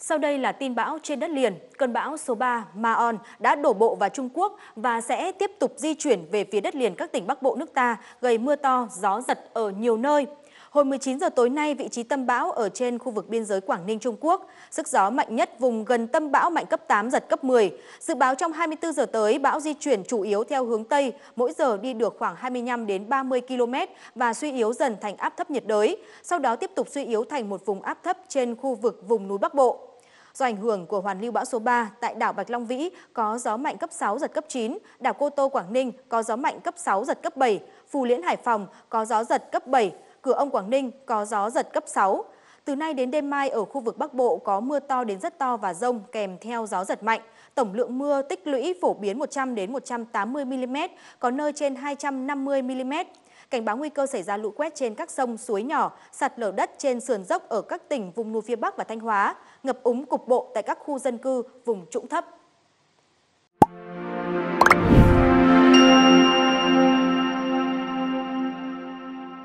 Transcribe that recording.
Sau đây là tin bão trên đất liền. Cơn bão số 3 Maon đã đổ bộ vào Trung Quốc và sẽ tiếp tục di chuyển về phía đất liền các tỉnh Bắc Bộ nước ta, gây mưa to, gió giật ở nhiều nơi. Hồi 19 giờ tối nay, vị trí tâm bão ở trên khu vực biên giới Quảng Ninh Trung Quốc, sức gió mạnh nhất vùng gần tâm bão mạnh cấp 8 giật cấp 10. Dự báo trong 24 giờ tới, bão di chuyển chủ yếu theo hướng tây, mỗi giờ đi được khoảng 25 đến 30 km và suy yếu dần thành áp thấp nhiệt đới, sau đó tiếp tục suy yếu thành một vùng áp thấp trên khu vực vùng núi Bắc Bộ. Do ảnh hưởng của hoàn lưu bão số 3, tại đảo Bạch Long Vĩ có gió mạnh cấp 6 giật cấp 9, đảo Cô Tô Quảng Ninh có gió mạnh cấp 6 giật cấp 7, Phù Liễn Hải Phòng có gió giật cấp 7, cửa ông Quảng Ninh có gió giật cấp 6. Từ nay đến đêm mai ở khu vực Bắc Bộ có mưa to đến rất to và rông kèm theo gió giật mạnh. Tổng lượng mưa tích lũy phổ biến 100 đến 180 mm, có nơi trên 250 mm. Cảnh báo nguy cơ xảy ra lũ quét trên các sông, suối nhỏ, sạt lở đất trên sườn dốc ở các tỉnh vùng núi phía Bắc và Thanh Hóa, ngập úng cục bộ tại các khu dân cư, vùng trũng thấp.